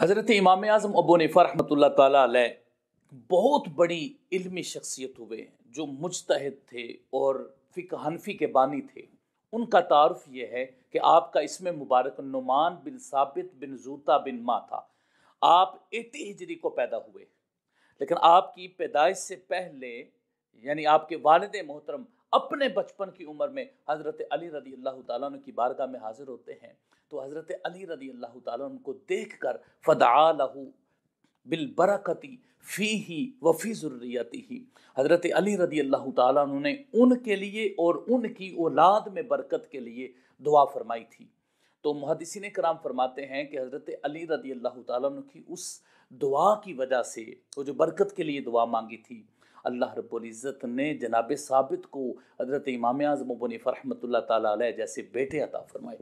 हज़रत इमाम आज़म अबू नफ़ा रहमत ताली बहुत बड़ी इल्मी शख्सियत हुए जो मुजतहद थे और फ़िक हनफी के बानी थे उनका तारफ़ यह है कि आपका इसमें मुबारक नुमान बिन साबित बिन जूता बिन माँ था आप एटी हिजरी को पैदा हुए लेकिन आपकी पैदाइश से पहले यानी आपके वालद मोहतरम अपने बचपन की उम्र में हज़रत अली रदी अल्लाह तुम की बारगाह में हाजिर होते हैं तो हज़रत अली रदी अल्लाह तुम को देख कर फ़दा लहू बिलबरकती फ़ी ही वफ़ी ज़ुर्रियती ही हज़रत अली रदी अल्लाह तु ने उनके लिए और उनकी औलाद में बरकत के लिए दुआ फरमाई थी तो मुहदसिन कराम फरमाते हैं कि हज़रत अली रदी अल्लाह की उस दुआ की वजह से वो जो बरकत के लिए दुआ मांगी थी अल्लाह इज़्ज़त ने जनाब साबित को हज़रत इमाम आज़म अबू हनीफ़ा रहमतुल्लाह ताला जैसे बेटे अता फरमाए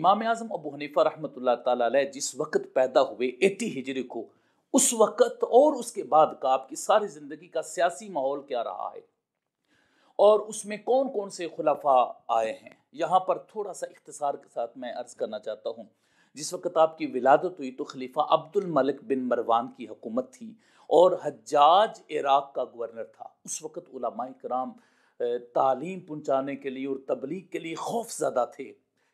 इमाम आज़म अबू हनीफ़ा रहमतुल्लाह ताला जिस वक्त पैदा हुए एटी हिजरी को उस वक़्त और उसके बाद का आपकी सारी ज़िंदगी का सियासी माहौल क्या रहा है और उसमें कौन कौन से खुलाफा आए हैं यहाँ पर थोड़ा सा इख्तसार के साथ मैं अर्ज़ करना चाहता हूँ जिस वक्त आपकी विलादत हुई तो खलीफा अब्दुल मलिक बिन मरवान की हुकूमत थी और हजाज इराक का गवर्नर था उस वक़्त कराम तालीम पहुँचाने के लिए और तबलीग के लिए खौफ ज़्यादा थे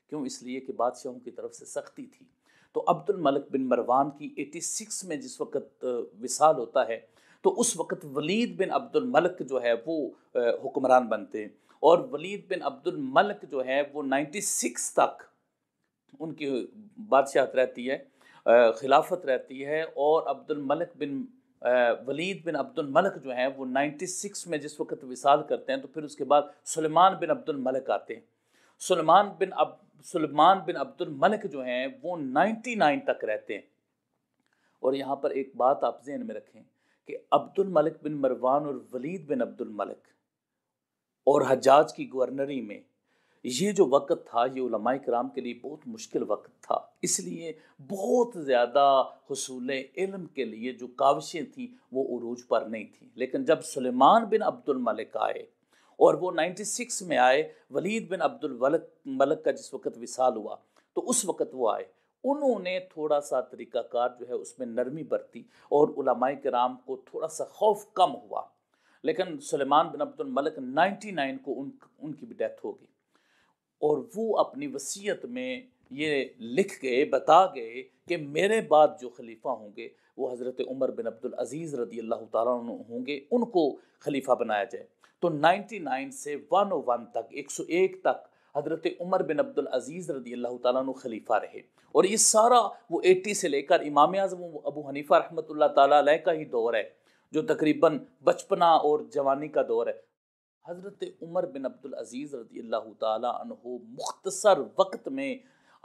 क्यों इसलिए कि बादशाहों की तरफ से सख्ती थी तो अब्दुल मलिक बिन मरवान की 86 में जिस वक़्त विसाल होता है तो उस वक़्त वलीद बिन अब्दुल मलिक जो है वो हुक्मरान बनते हैं और वलीद बिन अब्दुल मलिक जो है वो 96 तक उनकी बादशाहत रहती है खिलाफत रहती है और अब्दुल मलिक बिन वलीद बिन अब्दुल मलक जो हैं वो 96 में जिस वक्त विसाल करते हैं तो फिर उसके बाद सलमान बिन अब्दुल मलक आते हैं सलमान बिन अब सलमान बिन अब्दुल मलक जो हैं वो 99 तक रहते हैं और यहाँ पर एक बात आप जहन में रखें कि अब्दुल मलिक बिन मरवान और वलीद बिन अब्दुल मलिक और हजाज की गवर्नरी में ये जो वक्त था ये उलमाए कराम के लिए बहुत मुश्किल वक्त था इसलिए बहुत ज़्यादा हसूल इलम के लिए जो काविशें थीं वो उरूज पर नहीं थीं लेकिन जब सलेमान बिन अब्दुल मलिक आए और वो 96 में आए वलीद बिन अब्दुल वलक मलक का जिस वक्त विसाल हुआ तो उस वक्त वो आए उन्होंने थोड़ा सा तरीक़ाकार जो है उसमें नरमी बरती और उलमाए कराम को थोड़ा सा खौफ कम हुआ लेकिन सलेमान बिन अब्दुल मलक 99 को उन उनकी भी डेथ हो गई और वो अपनी वसीयत में ये लिख गए बता गए कि मेरे बाद जो खलीफा होंगे वो हज़रत उमर बिन अब्दुल अज़ीज़ रदी अल्लाह तु होंगे उनको खलीफा बनाया जाए तो 99 से 101 तक 101 तक हज़रत उमर बिन अब्दुल अज़ीज़ रदी अल्लाह तु खलीफा रहे और ये सारा वो 80 से लेकर इमाम आज़म अबू हनीफ़ा रहमत ला का ही दौर है जो तकरीबन बचपना और जवानी का दौर है हज़रत उमर बिन अब्दुल अज़ीज़ रदी अल्लाह तहो मुख्तसर वक्त में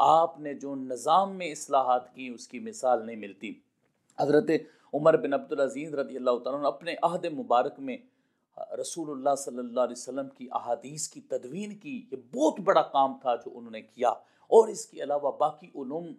आपने जो निज़ाम में असलाहत की उसकी मिसाल नहीं मिलती हज़रत उमर बिन अब्दुल अज़ीज़ रदी अल्लाह तन अपने अहद मुबारक में रसूलुल्लाह सल्लल्लाहु अलैहि वसल्लम की अहादीस की तदवीन की ये बहुत बड़ा काम था जो उन्होंने किया और इसके अलावा बाकी उलूम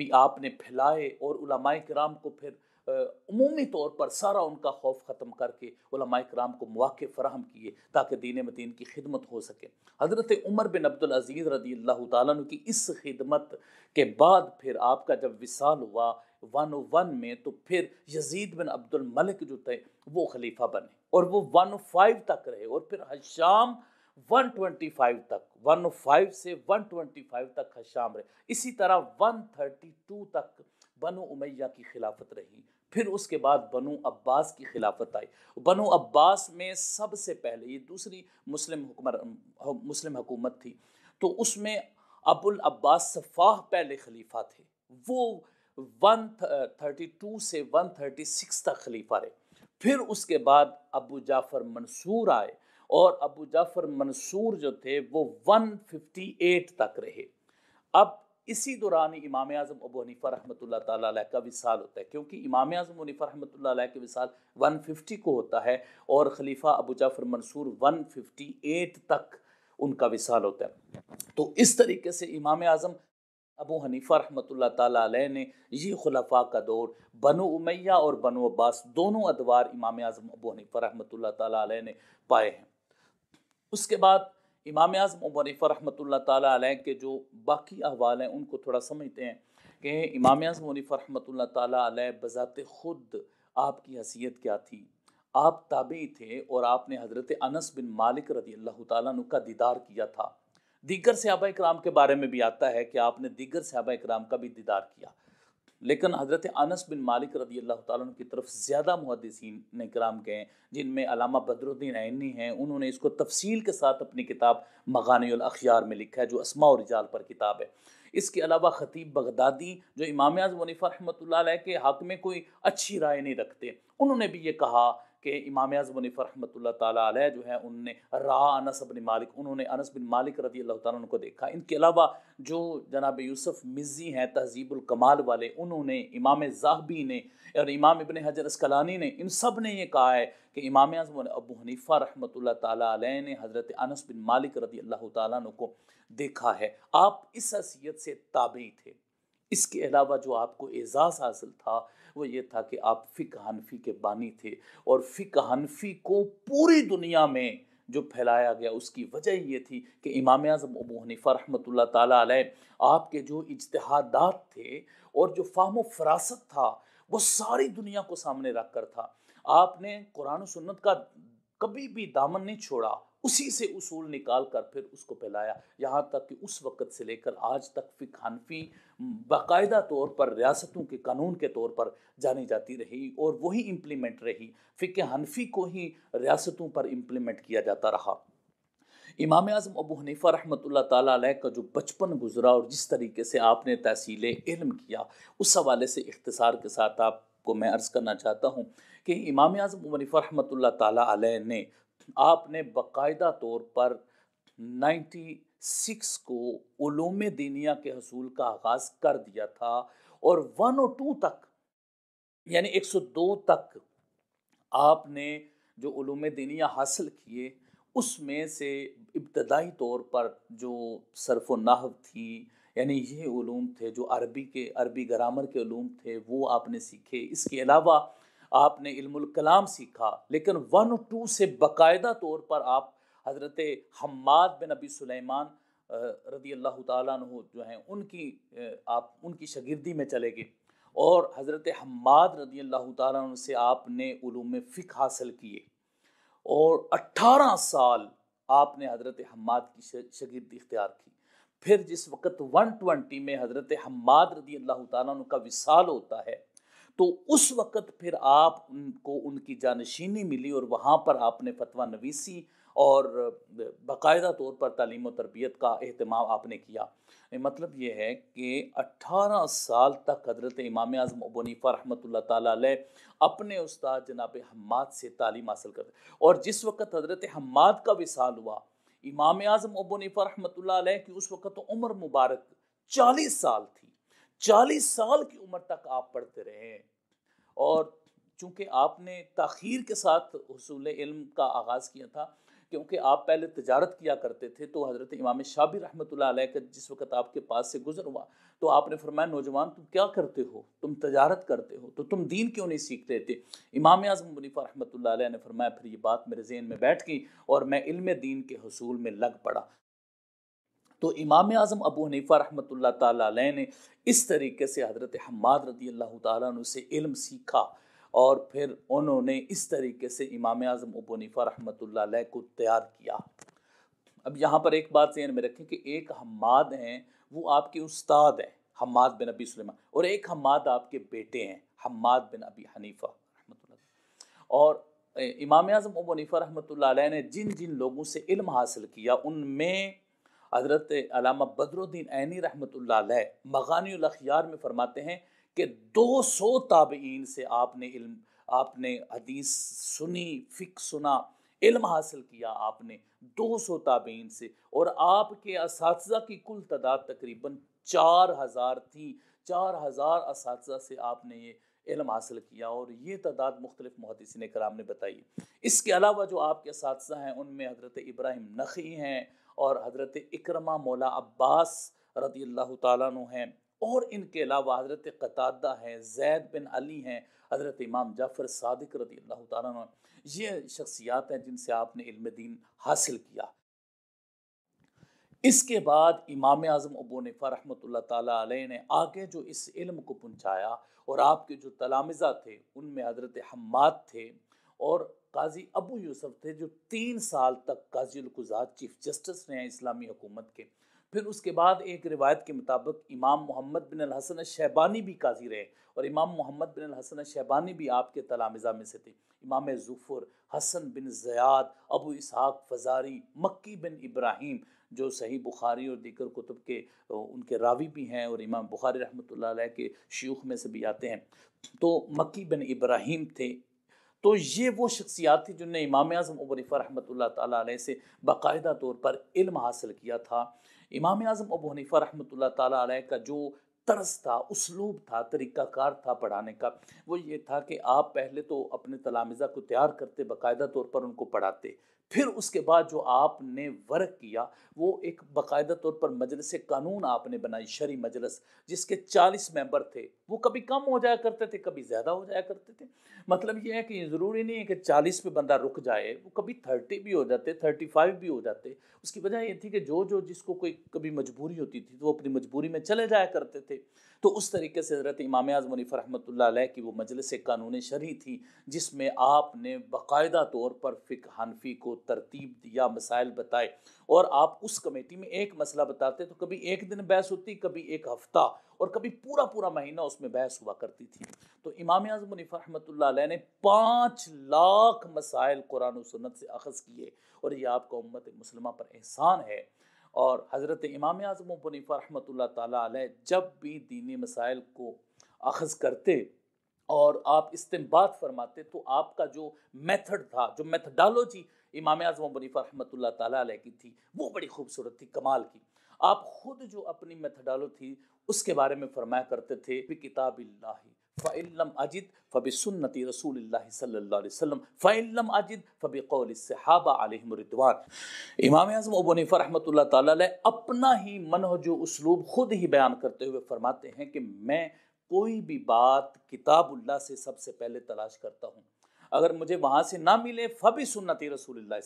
भी आपने फैलाए और कराम को फिर अमूमी तौर पर सारा उनका खौफ ख़त्म करके कराम को मौक़े फ़राहम किए ताकि दीन मदीन की खिदमत हो सके हज़रत उमर बिन अब्दुल अजीज़ रदी अल्लाह तु की इस खिदमत के बाद फिर आपका जब विसाल हुआ वन वन में तो फिर यजीद बिन अब्दुल मलिक जो थे वो खलीफा बने और वो वन फाइव तक रहे और फिर हशाम 125 तक 105 से 125 तक हशाम रहे इसी तरह 132 तक बनो उमैया की खिलाफत रही फिर उसके बाद बनो अब्बास की खिलाफत आई बनो अब्बास में सबसे पहले ये दूसरी मुस्लिम हुकमर मुस्लिम हुकूमत थी तो उसमें अबुल अब्बास सफ़ाह पहले खलीफा थे वो वन थर्टी टू से वन थर्टी सिक्स तक खलीफा रहे फिर उसके बाद अबू जाफ़र मंसूर आए और अबू जाफ़र मंसूर जो थे वो वन फिफ्टी एट तक रहे अब इसी दौरान इमाम आज़म अबू हनीफ़ा रहमत ला का विसाल होता है क्योंकि इमाम आज़म हनीफ़ा रहमत ला के विसाल 150 को होता है और खलीफा अबू जाफ़र मंसूर 158 तक उनका विसाल होता है तो इस तरीके से इमाम आज़म अबू हनीफ़ा रहमत ला ने ये खुलफा का दौर बनो उमैया और बनो अब्बास दोनों अदवार इमाम आज़म अबू हनीफ़ा रहमत ला ने पाए हैं उसके बाद इमाम आज़म वरीफ़ा रहमत ताला के जो बाकी अहवाल हैं उनको थोड़ा समझते हैं कि इमाम आज़म वरीफ़ा रहमत ताला बज़ात ख़ुद आपकी हसीियत क्या थी आप ताबी थे और आपने हज़रत अनस बिन मालिक रदी अल्लाह तु का दीदार किया था दीगर सहाबा कराम के बारे में भी आता है कि आपने दीगर सहाबा कराम का भी दीदार किया लेकिन हज़रत अनस बिन मालिक रदी अल्लाह तुम की तरफ ज़्यादा मुहदसिन ने कराम हैं जिनमें अलामा बदरुद्दीन आनी हैं उन्होंने इसको तफसील के साथ अपनी किताब मगानअखियार में लिखा है जो असमा और रिजाल पर किताब है इसके अलावा ख़तीब बगदादी जो इमाम आज़म वनीफ़ा रहमत के हक़ में कोई अच्छी राय नहीं रखते उन्होंने भी ये कहा कि इमाम अज़म नफ़र रहमत ताला जो है उनने रा अनस बिन मालिक उन्होंने अनस बिन मालिक रदी अल्लाह तुन को देखा इनके अलावा जो जनाब यूसुफ मिज़ी हैं तहजीबुलकमाल कमाल वाले उन्होंने इमाम जाहबी ने और इमाम इबन हजर असकलानी ने इन सब ने यह कहा है कि इमाम अजम अबू हनीफ़ा रहमत ताली ने हज़रत अनस बिन मालिक रदी अल्लाह तु को देखा है आप इस हसीियत से ताबी थे इसके अलावा जो आपको एज़ाज़ हासिल था वो ये था कि आप फ़िक हनफी के बानी थे और फ़िक हनफी को पूरी दुनिया में जो फैलाया गया उसकी वजह ये थी कि इमाम आज़म अबू हनीफ़ा रहमत ताला आपके जो इजतहादात थे और जो फाहम फरासत था वो सारी दुनिया को सामने रख कर था आपने कुरान सुन्नत का कभी भी दामन नहीं छोड़ा उसी से उसूल निकाल कर फिर उसको फैलाया यहाँ तक कि उस वक़्त से लेकर आज तक फ़िक हनफी बाकायदा तौर पर रियासतों के कानून के तौर पर जानी जाती रही और वही इम्प्लीमेंट रही फ़िक हनफी को ही रियासतों पर इम्प्लीमेंट किया जाता रहा इमाम आज़म अबू हनीफ़ा रहमत ताली का जो बचपन गुजरा और जिस तरीके से आपने तहसील इल्म किया उस हवाले से इख्तसार के साथ आपको मैं अर्ज़ करना चाहता हूँ कि इमाम आज़म उमनफ़ा रहमत ताली ने आपने बकायदा तौर पर 96 को उलूम दीनिया के हसूल का आगाज़ कर दिया था और 102 तक यानी 102 तक आपने जो उलूम दीनिया हासिल किए उसमें से इब्तदाई तौर पर जो सरफ नहव थी यानी ये ूम थे जो अरबी के अरबी ग्रामर के ूम थे वो आपने सीखे इसके अलावा आपने इल्मुल कलाम सीखा लेकिन वन टू से बाकायदा तौर पर आप हज़रत हम्माद बिन नबी सुलेमान रदी अल्लाह तु जो हैं उनकी आप उनकी शगिर्दी में चले गए और हज़रत हम्माद रदी अल्लाह तु से आपने ूम फ़िक हासिल किए और अट्ठारह साल आपने हज़रत हम्माद की शगिर्दी इख्तियार की फिर जिस वक्त 120 में हज़रत हम्माद रदी अल्लाह तु का विसाल होता है तो उस वक़्त फिर आप उनको उनकी जानशीनी मिली और वहाँ पर आपने फतवा नवीसी और बाकायदा तौर पर तालीम तरबियत का अहतमाम आपने किया मतलब ये है कि 18 साल तक हजरत इमाम आज़म अबनीफ़ा रहमत ताली अपने उस्ताद जनाब हमाद से तालीम हासिल करते और जिस वक़्त हजरत हमाद का विसाल हुआ इमाम आज़म अबनीफ़ा रहमत की उस वक़्त उम्र मुबारक चालीस साल थी चालीस साल की उम्र तक आप पढ़ते रहे और चूंकि आपने तखीर के साथ हसूल इल्म का आगाज़ किया था क्योंकि आप पहले तजारत किया करते थे तो हज़रत इमाम शाबी रहमत का जिस वक्त आपके पास से गुजर हुआ तो आपने फरमाया नौजवान तुम क्या करते हो तुम तजारत करते हो तो तुम दीन क्यों नहीं सीखते थे इमाम आज़म मुनीफ़ा रहमत ने फरमाया फिर ये बात मेरे जहन में बैठ गई और मैं इल्म दीन के हसूल में लग पड़ा तो इमाम आज़म अबू हनीफ़ा रहमत ला ने इस तरीके से हज़रत हमाद रदी अल्लाह तु से इल्म सीखा और फिर उन्होंने इस तरीके से इमाम आज़म अबू हनीफ़ा रहमत को तैयार किया अब यहाँ पर एक बात जहन में रखें कि एक हमाद हैं वो आपके उस्ताद हैं हमाद बिन अबी सलेमान और एक हमाद आपके बेटे हैं हमाद बिन अबी हनीफ़ा रहमत और इमाम आज़म अबू हनीफ़ा रहमत ने जिन जिन लोगों से इल्म हासिल किया उनमें हज़रत अलामा बदरुद्दीन ऐनी रहमत मगानियार में फरमाते हैं कि 200 ताबीन से आपने इल्म आपने हदीस सुनी फ़िक सुना इल्म हासिल किया आपने 200 ताबीन से और आपके इस की कुल तादाद तकरीबन चार हज़ार थी चार हज़ार इस से आपने ये इलम हासिल किया और ये तादाद मुख्तलिफ मुहदसिन कराम ने बताई इसके अलावा जो आपके इस हैं उनमें हज़रत इब्राहिम नखी हैं और हज़रत इकरमा मौला अब्बास रदी अल्लाह तु हैं और इनके अलावा हज़रत कतादा हैं जैद बिन अली हैं हज़रत इमाम जाफ़र सदक रदी अल्लाह तु ये शख्सियात हैं जिनसे आपने इल्म दीन हासिल किया इसके बाद इमाम आज़म अबू नफ़ा रहमत ने आगे जो इस इल्म को पहुँचाया और आपके जो तलामज़ा थे उनमें हज़रत हमाद थे और काजी अबू यूसुफ थे जो तीन साल तक काजी कुजात चीफ जस्टिस रहे हैं इस्लामी हुकूमत के फिर उसके बाद एक रिवायत के मुताबिक इमाम मोहम्मद बिन हसन शहबानी भी काजी रहे और इमाम मोहम्मद बिन हसन शहबानी भी आपके तलामज़ा में से थे इमाम ज़ुफ़र हसन बिन ज़याद अबू इसहाक फजारी मक्की बिन इब्राहिम जो सही बुखारी और दीगर कुतुब के उनके रावी भी हैं और इमाम बुखारी रहमत के शयूख में से भी आते हैं तो मक्की बिन इब्राहिम थे तो ये वो शख्सियात थी जिनने इमाम अज़म अबूनीफ़ा रहमत ताली से बाकायदा तौर पर इल्म हासिल किया था इमाम अज़म अबूनीफ़ा रहमत ताली का जो तरस था उसलूब था तरीक़ाकार था पढ़ाने का वो ये था कि आप पहले तो अपने तलामिज़ा को तैयार करते बाकायदा तौर पर उनको पढ़ाते फिर उसके बाद जो आपने वर्क किया वो एक बाकायदा तौर पर मजलस कानून आपने बनाई शरी मजलस जिसके 40 मेंबर थे वो कभी कम हो जाया करते थे कभी ज़्यादा हो जाया करते थे मतलब ये है कि ज़रूरी नहीं है कि 40 पे बंदा रुक जाए वो कभी 30 भी हो जाते 35 भी हो जाते उसकी वजह ये थी कि जो जो जिसको कोई कभी मजबूरी होती थी तो वो अपनी मजबूरी में चले जाया करते थे थे तो उस तरीके से हज़रत इमाम आज़म रहमत की वो मजलिस कानून शरी थी जिसमें आपने बाकायदा तौर पर फ़िक हनफी को तरतीब दिया मसाइल बताए और आप उस कमेटी में एक मसला बताते तो कभी एक दिन बहस होती कभी एक हफ़्ता और कभी पूरा पूरा महीना उसमें बहस हुआ करती थी तो इमाम आज़म रहमत ने पाँच लाख मसाइल कुरान सुन्नत से अखज़ किए और ये आपका उम्मत मुसलमा पर एहसान है और हज़रत इमाम आज़म बनीफ़ा रहमत ला जब भी दीनी मसाइल को अखज़ करते और आप इस्तेमाल फरमाते तो आपका जो मेथड था जो मेथडालोजी इमाम आज़म बनीफ़ा रहमत ला की थी वो बड़ी खूबसूरत थी कमाल की आप ख़ुद जो अपनी मेथडालो थी उसके बारे में फरमाया करते थे किताब फ़िल्म अजिद फ़बी सुन्नति रसूल सल्लाम फ़िल्म अजिद फ़बी कौल सहाबा आलमरिदवान इमाम अज़म अबनफ़ा रहमत ला अपना ही मनहज उसलूब खुद ही बयान करते हुए फरमाते हैं कि मैं कोई भी बात किताबुल्ला से सबसे पहले तलाश करता हूँ अगर मुझे वहाँ से ना मिले फ़बी सुन्नति रसूल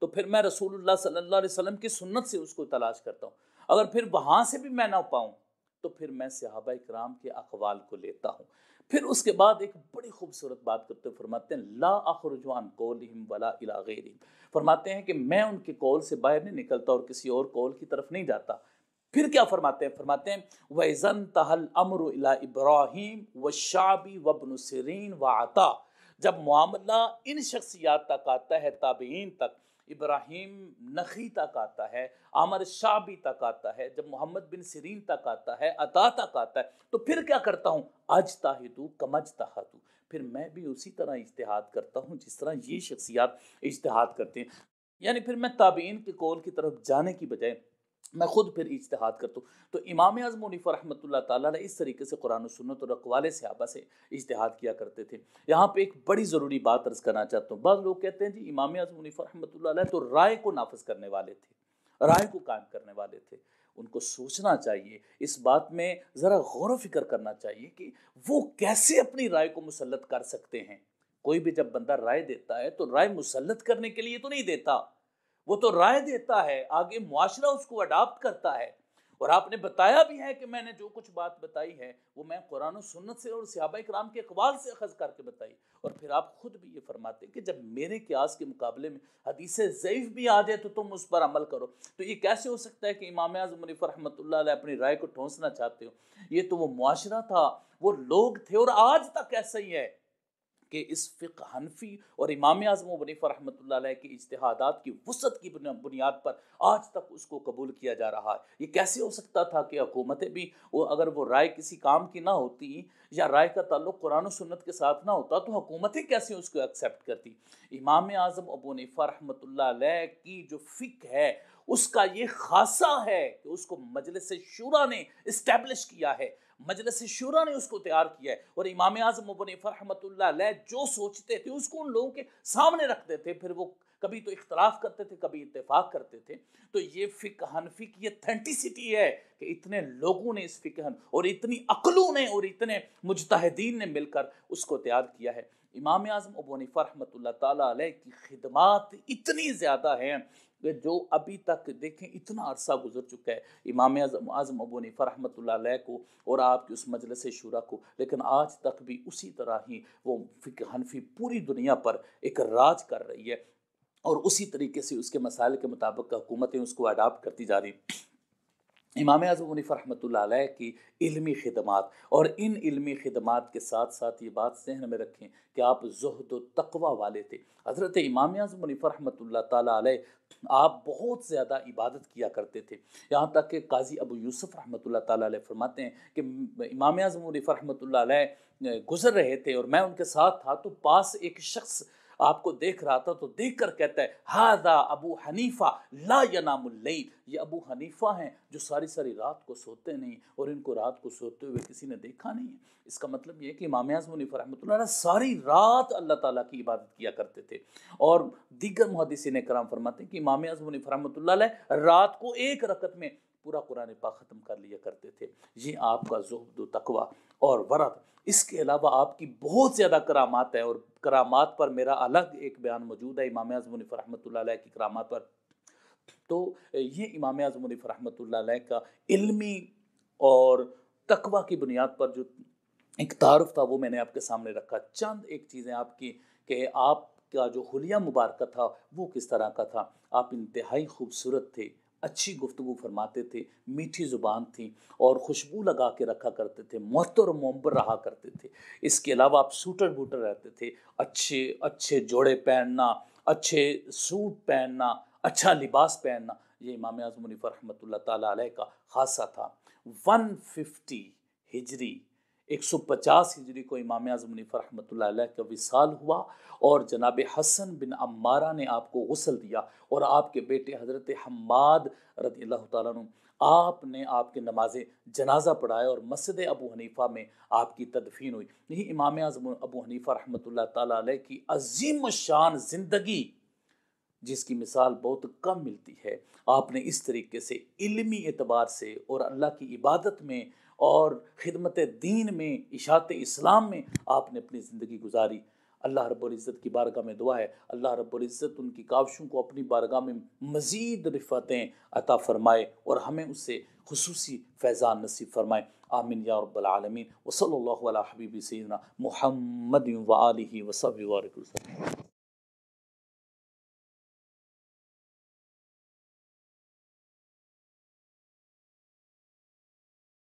तो फिर मैं रसूलुल्लाह सल्लल्लाहु अलैहि वसल्लम की सुन्नत से उसको तलाश करता हूँ अगर फिर वहाँ से भी मैं ना पाऊँ तो फिर मैं सहाबा कराम के अखवाल को लेता हूँ फिर उसके बाद एक बड़ी खूबसूरत बात करते फरमाते हैं ला आखरजवान कौल हिम इला फरमाते हैं कि मैं उनके कौल से बाहर नहीं निकलता और किसी और कौल की तरफ नहीं जाता फिर क्या फरमाते हैं फरमाते हैं वैजन तहल अमर इब्राहिम व शाबी वबन सरीन व आता जब मामला इन शख्सियात तक आता है ताबीन तक इब्राहिम नखी तक आता है आमर शाबी तक आता है जब मोहम्मद बिन सरीन तक आता है अता तक आता है तो फिर क्या करता हूँ अज ताहिदू कमज ताहतू फिर मैं भी उसी तरह इश्तहाद करता हूँ जिस तरह ये शख्सियात इश्तहाद करते हैं यानी फिर मैं ताबीन के कौल की तरफ जाने की बजाय मैं खुद फिर इजतहाद करता हूँ तो इमाम आज़म मुनीफ़ रहमत ला इस तरीके से कुरान सुनत और अकवाल सहाबा से इजतहाद किया करते थे यहाँ पर एक बड़ी ज़रूरी बात अर्ज़ करना चाहता हूँ बस लोग कहते हैं जी इमाम आज़म मुनीफ़ रहमत तो राय को नाफज करने वाले थे राय को कायम करने वाले थे उनको सोचना चाहिए इस बात में ज़रा गौर फिक्र करना चाहिए कि वो कैसे अपनी राय को मुसलत कर सकते हैं कोई भी जब बंदा राय देता है तो राय मुसलत करने के लिए तो नहीं देता वो तो राय देता है आगे मुआशरा उसको अडाप्ट करता है और आपने बताया भी है कि मैंने जो कुछ बात बताई है वो मैं कुरान सुन्नत से और सिबा कराम के अखबार से अखज़ करके बताई और फिर आप खुद भी ये फरमाते हैं कि जब मेरे क्यास के मुकाबले में हदीस ज़ैफ़ भी आ जाए तो तुम उस पर अमल करो तो ये कैसे हो सकता है कि इमाम आजम रहमत अपनी राय को ठोंसना चाहते हो ये तो वो मुआरा था वो लोग थे और आज तक ऐसा ही है कि इस फ़िक हनफी और इमाम आज़म वनीफ़ा रहमत के इजतहादात की वसत की बुनियाद पर आज तक उसको कबूल किया जा रहा है ये कैसे हो सकता था कि हुकूमतें भी वो अगर वो राय किसी काम की ना होती या राय का ताल्लुक कुरान सन्नत के साथ ना होता तो हुकूमतें कैसे उसको एक्सेप्ट करती इमाम आज़म अबू रहमत की जो फ़िक है उसका ये खासा है कि उसको मजलिस शुरा ने इस्टेब्लिश किया है मजलस शुरा ने उसको तैयार किया है और इमाम आजम मुबनफ़ रहमत जो सोचते थे उसको उन लोगों के सामने रखते थे फिर वो कभी तो इख्तलाफ करते थे कभी इतफाक़ करते थे तो ये फ़िक हनफी की अथेंटिसिटी है कि इतने लोगों ने इस फ़िकहन और इतनी अकलों ने और इतने मुजतहदीन ने मिलकर उसको तैयार किया है इमाम आजम फरहमत ला की खिदमत इतनी ज़्यादा हैं जो अभी तक देखें इतना अरसा गुजर चुका है इमाम आजम आजम अबू फरहमत रहमत को और आपकी उस मजलस शुरा को लेकिन आज तक भी उसी तरह ही वो फिक हनफी पूरी दुनिया पर एक राज कर रही है और उसी तरीके से उसके मसाइल के मुताबिक हुकूमतें उसको अडाप्ट करती जा रही इमाम अज़म मुनफ़ रहमत की इल्मी खदमात और इन इल्मी खिदमात के साथ साथ ये बात जहन में रखें कि आप जहद तकवा वाले थे हज़रत इमाम अज़म मुनफ़ रहमत ताली आप बहुत ज़्यादा इबादत किया करते थे यहाँ तक कि काजी अबू यूसुफ़ रहमत ताली फरमाते हैं कि इमाम अज़म मुनफ़ रहमत गुज़र रहे थे और मैं उनके साथ था तो पास एक शख्स आपको देख रहा था तो देख कर कहता है हाजा अबू हनीफा ला यनामुल्लैल ये अबू हनीफा हैं जो सारी सारी रात को सोते नहीं और इनको रात को सोते हुए किसी ने देखा नहीं है इसका मतलब ये है कि इमाम हनीफा रहमत सारी रात अल्लाह ताला की इबादत किया करते थे और दीगर मुहदसिन कराम फरमाते हैं कि इमाम हनीफा रहमत रात को एक रकत में पूरा कुरान पा ख़त्म कर लिया करते थे ये आपका जहद तकवा और वरत इसके अलावा आपकी बहुत ज़्यादा करामात है और करामात पर मेरा अलग एक बयान मौजूद है इमाम आजम रहमत की करामात पर तो ये इमाम आजम रहमत का इल्मी और तकवा की बुनियाद पर जो एक तारफ़ था वो मैंने आपके सामने रखा चंद एक चीज़ें आपकी कि आप का जो हलिया मुबारक था वो किस तरह का था आप इंतहाई खूबसूरत थे अच्छी गुफ्तु फरमाते थे मीठी ज़ुबान थी और खुशबू लगा के रखा करते थे और मोम्बर रहा करते थे इसके अलावा आप सूटर बूटर रहते थे अच्छे अच्छे जोड़े पहनना अच्छे सूट पहनना अच्छा लिबास पहनना ये इमाम आजम रमत का खासा था वन फिफ्टी हिजरी 150 हिजरी को इमाम आज़म मुनीफ़र रहमत का विसाल हुआ और जनाब हसन बिन अम्मारा ने आपको गसल दिया और आपके बेटे हज़रत हम्माद रदी अल्लाह तुम आपने आपके नमाज जनाजा पढ़ाया और मस्जिद अबू हनीफ़ा में आपकी तदफीन हुई यही इमाम आज़म अबू हनीफ़ा रहमत की अजीम शान ज़िंदगी जिसकी मिसाल बहुत कम मिलती है आपने इस तरीके से इल्मी एतबार से और अल्लाह की इबादत में और खिदमत दीन में इशात इस्लाम में आपने अपनी ज़िंदगी गुजारी अल्लाह इज़्ज़त की बारगाह में दुआ है अल्लाह इज़्ज़त उनकी काविशों को अपनी बारगाह में मज़ीद रिफतें अता फ़रमाए और हमें उससे खसूस फैज़ान नसीब फ़रमाए आमिन या रबालमीन वसल हबीबी सैदना महमद वाली वसब वर्क